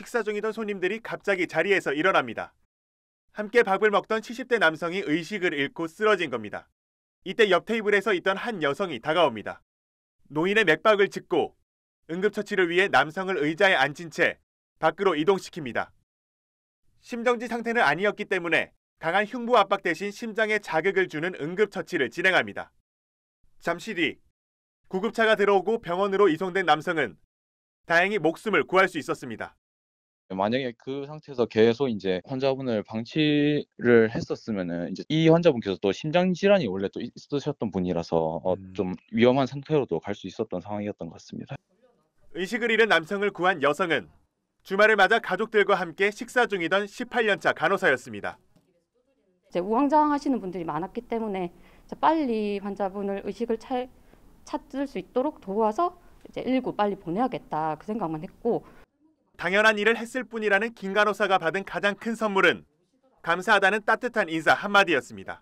식사 중이던 손님들이 갑자기 자리에서 일어납니다. 함께 밥을 먹던 70대 남성이 의식을 잃고 쓰러진 겁니다. 이때 옆 테이블에서 있던 한 여성이 다가옵니다. 노인의 맥박을 짚고 응급처치를 위해 남성을 의자에 앉힌 채 밖으로 이동시킵니다. 심정지 상태는 아니었기 때문에 강한 흉부 압박 대신 심장에 자극을 주는 응급처치를 진행합니다. 잠시 뒤 구급차가 들어오고 병원으로 이송된 남성은 다행히 목숨을 구할 수 있었습니다. 예, 만약에 그 상태에서 계속 이제 환자분을 방치를 했었으면은 이제 이 환자분께서 또 심장 질환이 원래 또 있으셨던 분이라서 어, 좀 음. 위험한 상태로도 갈 수 있었던 상황이었던 것 같습니다. 의식을 잃은 남성을 구한 여성은 주말을 맞아 가족들과 함께 식사 중이던 18년차 간호사였습니다. 이제 우왕좌왕하시는 분들이 많았기 때문에 빨리 환자분을 의식을 찾을 수 있도록 도와서 이제 1 1 빨리 보내야겠다 그 생각만 했고 당연한 일을 했을 뿐이라는 김간호사가 받은 가장 큰 선물은 감사하다는 따뜻한 인사 한마디였습니다.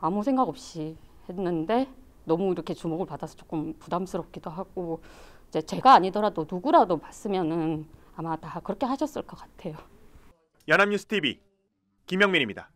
아무 생각 없이 했는데 너무 이렇게 주목을 받아서 조금 부담스럽기도 하고 이제 제가 아니더라도 누구라도 봤으면은 아마 다 그렇게 하셨을 것 같아요. 연합뉴스 TV 김영민입니다.